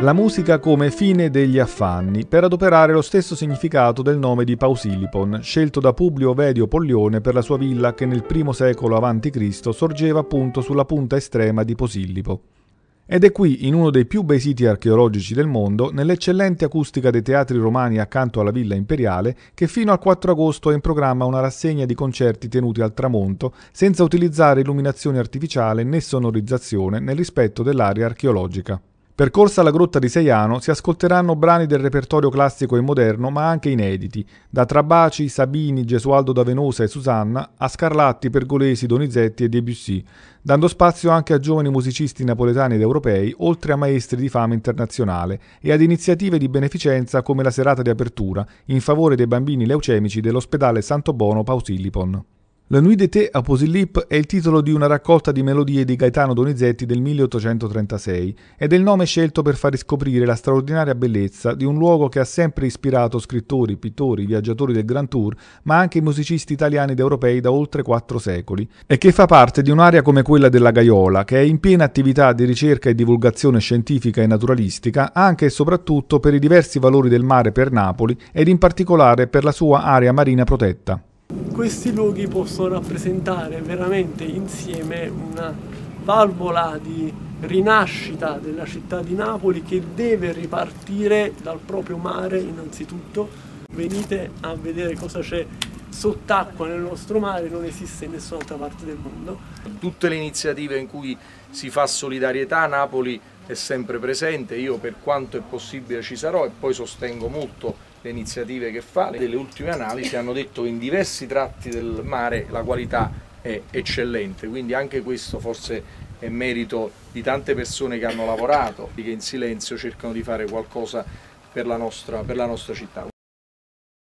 La musica come fine degli affanni, per adoperare lo stesso significato del nome di Pausilipon, scelto da Publio Ovedio Pollione per la sua villa che nel I secolo a.C. sorgeva appunto sulla punta estrema di Posillipo. Ed è qui, in uno dei più bei siti archeologici del mondo, nell'eccellente acustica dei teatri romani accanto alla Villa Imperiale, che fino al 4 agosto è in programma una rassegna di concerti tenuti al tramonto, senza utilizzare illuminazione artificiale né sonorizzazione nel rispetto dell'area archeologica. Percorsa la grotta di Seiano si ascolteranno brani del repertorio classico e moderno, ma anche inediti, da Trabaci, Sabini, Gesualdo da Venosa e Susanna a Scarlatti, Pergolesi, Donizetti e Debussy, dando spazio anche a giovani musicisti napoletani ed europei, oltre a maestri di fama internazionale e ad iniziative di beneficenza come la serata di apertura in favore dei bambini leucemici dell'ospedale Santo Bono Pausilipon. La Nuit d'été a Posillipo è il titolo di una raccolta di melodie di Gaetano Donizetti del 1836 ed è il nome scelto per far riscoprire la straordinaria bellezza di un luogo che ha sempre ispirato scrittori, pittori, viaggiatori del Grand Tour, ma anche musicisti italiani ed europei da oltre quattro secoli e che fa parte di un'area come quella della Gaiola, che è in piena attività di ricerca e divulgazione scientifica e naturalistica, anche e soprattutto per i diversi valori del mare per Napoli ed in particolare per la sua area marina protetta questi luoghi possono rappresentare veramente insieme una valvola di rinascita della città di Napoli che deve ripartire dal proprio mare innanzitutto. Venite a vedere cosa c'è sott'acqua nel nostro mare, non esiste in nessun'altra parte del mondo. Tutte le iniziative in cui si fa solidarietà, Napoli è sempre presente, io per quanto è possibile ci sarò e poi sostengo molto le iniziative che fa. Delle ultime analisi hanno detto che in diversi tratti del mare la qualità è eccellente, quindi anche questo forse è merito di tante persone che hanno lavorato, e che in silenzio cercano di fare qualcosa per la nostra, per la nostra città.